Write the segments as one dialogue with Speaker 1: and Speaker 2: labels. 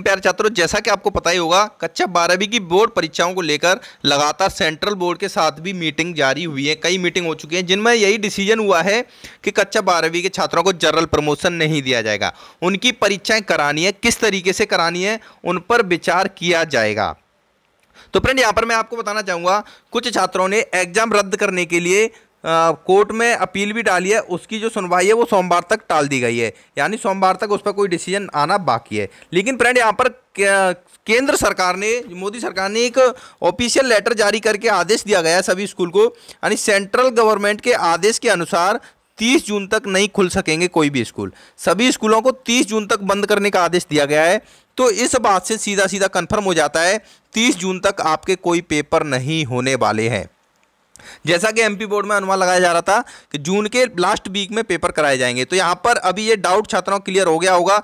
Speaker 1: welcome प्यारे छात्रों जैसा कि आपको पता ही होगा कक्षा बारहवीं की बोर्ड परीक्षाओं को लेकर लगातार सेंट्रल बोर्ड के साथ भी मीटिंग जारी हुई है कई मीटिंग हो चुकी हैं जिनमें यही डिसीजन हुआ है कि कक्षा बारहवीं के छात्रों को जनरल प्रमोशन नहीं दिया जाएगा उनकी परीक्षाएं करानी है किस तरीके से करानी है उन पर विचार किया जाएगा तो फ्रेंड यहाँ पर मैं आपको बताना चाहूँगा कुछ छात्रों ने एग्जाम रद्द करने के लिए कोर्ट में अपील भी डाली है उसकी जो सुनवाई है वो सोमवार तक टाल दी गई है यानी सोमवार तक उस पर कोई डिसीजन आना बाकी है लेकिन फ्रेंड यहाँ पर केंद्र सरकार ने मोदी सरकार ने एक ऑफिशियल लेटर जारी करके आदेश दिया गया है सभी स्कूल को यानी सेंट्रल गवर्नमेंट के आदेश के अनुसार 30 जून तक नहीं खुल सकेंगे कोई भी स्कूल सभी स्कूलों को 30 जून तक बंद करने का आदेश दिया गया है तो इस बात से सीधा सीधा कंफर्म हो जाता है 30 जून तक आपके कोई पेपर नहीं होने वाले हैं जैसा कि एमपी बोर्ड में अनुमान लगाया जा रहा था कि जून के लास्ट वीक में पेपर कराए जाएंगे तो यहां पर अभी ये डाउट छात्रों क्लियर हो गया होगा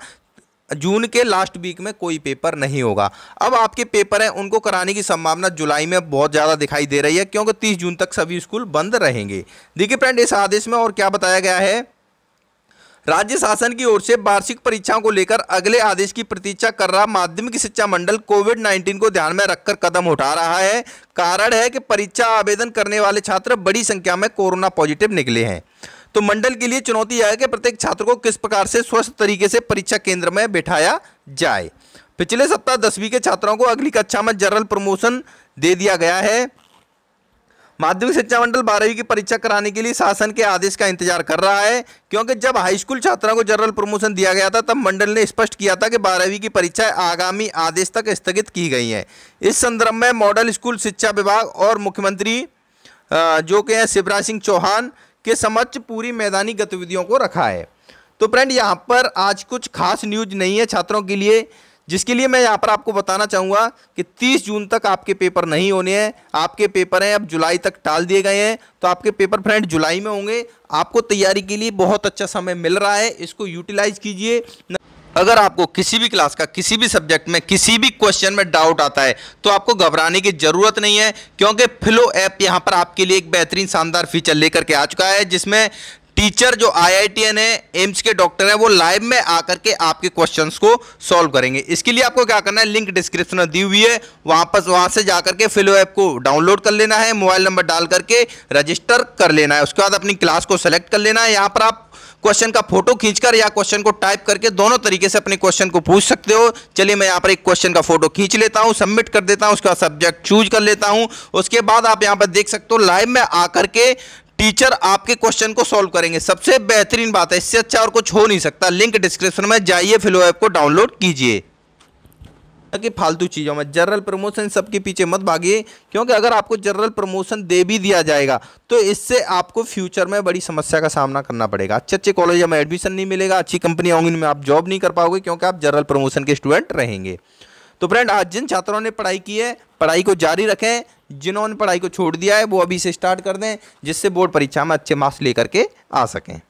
Speaker 1: जून के लास्ट वीक में कोई पेपर नहीं होगा अब आपके पेपर हैं उनको कराने की संभावना जुलाई में बहुत ज़्यादा दिखाई दे रही है क्योंकि 30 जून तक सभी स्कूल बंद रहेंगे देखिए फ्रेंड इस आदेश में और क्या बताया गया है राज्य शासन की ओर से वार्षिक परीक्षाओं को लेकर अगले आदेश की प्रतीक्षा कर रहा माध्यमिक शिक्षा मंडल कोविड 19 को ध्यान में रखकर कदम उठा रहा है कारण है कि परीक्षा आवेदन करने वाले छात्र बड़ी संख्या में कोरोना पॉजिटिव निकले हैं तो मंडल के लिए चुनौती यह है कि प्रत्येक छात्र को किस प्रकार से स्वस्थ तरीके से परीक्षा केंद्र में बैठाया जाए पिछले सप्ताह दसवीं के छात्रों को अगली कक्षा में जनरल प्रमोशन दे दिया गया है माध्यमिक शिक्षा मंडल बारहवीं की परीक्षा कराने के लिए शासन के आदेश का इंतजार कर रहा है क्योंकि जब हाई स्कूल छात्रा को जनरल प्रमोशन दिया गया था तब मंडल ने स्पष्ट किया था कि बारहवीं की परीक्षा आगामी आदेश तक स्थगित की गई है इस संदर्भ में मॉडल स्कूल शिक्षा विभाग और मुख्यमंत्री जो के हैं शिवराज सिंह चौहान के समक्ष पूरी मैदानी गतिविधियों को रखा है तो फ्रेंड यहाँ पर आज कुछ खास न्यूज नहीं है छात्रों के लिए जिसके लिए मैं यहाँ पर आपको बताना चाहूँगा कि 30 जून तक आपके पेपर नहीं होने हैं आपके पेपर हैं अब जुलाई तक टाल दिए गए हैं तो आपके पेपर फ्रेंड जुलाई में होंगे आपको तैयारी के लिए बहुत अच्छा समय मिल रहा है इसको यूटिलाइज कीजिए अगर आपको किसी भी क्लास का किसी भी सब्जेक्ट में किसी भी क्वेश्चन में डाउट आता है तो आपको घबराने की ज़रूरत नहीं है क्योंकि फिलो ऐप यहाँ पर आपके लिए एक बेहतरीन शानदार फीचर लेकर के आ चुका है जिसमें टीचर जो आईआईटीएन है एम्स के डॉक्टर हैं वो लाइव में आकर के आपके क्वेश्चंस को सॉल्व करेंगे इसके लिए आपको क्या करना है लिंक डिस्क्रिप्शन में दी हुई है वापस वहाँ से जा के फिलो ऐप को डाउनलोड कर लेना है मोबाइल नंबर डाल करके रजिस्टर कर लेना है उसके बाद अपनी क्लास को सेलेक्ट कर लेना है यहाँ पर आप क्वेश्चन का फोटो खींचकर या क्वेश्चन को टाइप करके दोनों तरीके से अपने क्वेश्चन को पूछ सकते हो चलिए मैं यहाँ पर एक क्वेश्चन का फोटो खींच लेता हूँ सबमिट कर देता हूँ उसका सब्जेक्ट चूज कर लेता हूँ उसके बाद आप यहाँ पर देख सकते हो लाइव में आकर के टीचर आपके क्वेश्चन को सॉल्व करेंगे सबसे बेहतरीन बात है इससे अच्छा और कुछ हो नहीं सकता लिंक डिस्क्रिप्शन में जाइए फिलो ऐप को डाउनलोड कीजिए कि फालतू चीज़ों में जनरल प्रमोशन सबके पीछे मत भागिए क्योंकि अगर आपको जनरल प्रमोशन दे भी दिया जाएगा तो इससे आपको फ्यूचर में बड़ी समस्या का सामना करना पड़ेगा अच्छे अच्छे कॉलेज में एडमिशन नहीं मिलेगा अच्छी कंपनी होंगी इनमें आप जॉब नहीं कर पाओगे क्योंकि आप जनरल प्रमोशन के स्टूडेंट रहेंगे तो फ्रेंड आज जिन छात्रों ने पढ़ाई की है पढ़ाई को जारी रखें जिन्होंने पढ़ाई को छोड़ दिया है वो अभी से स्टार्ट कर दें जिससे बोर्ड परीक्षा में अच्छे मार्क्स लेकर के आ सकें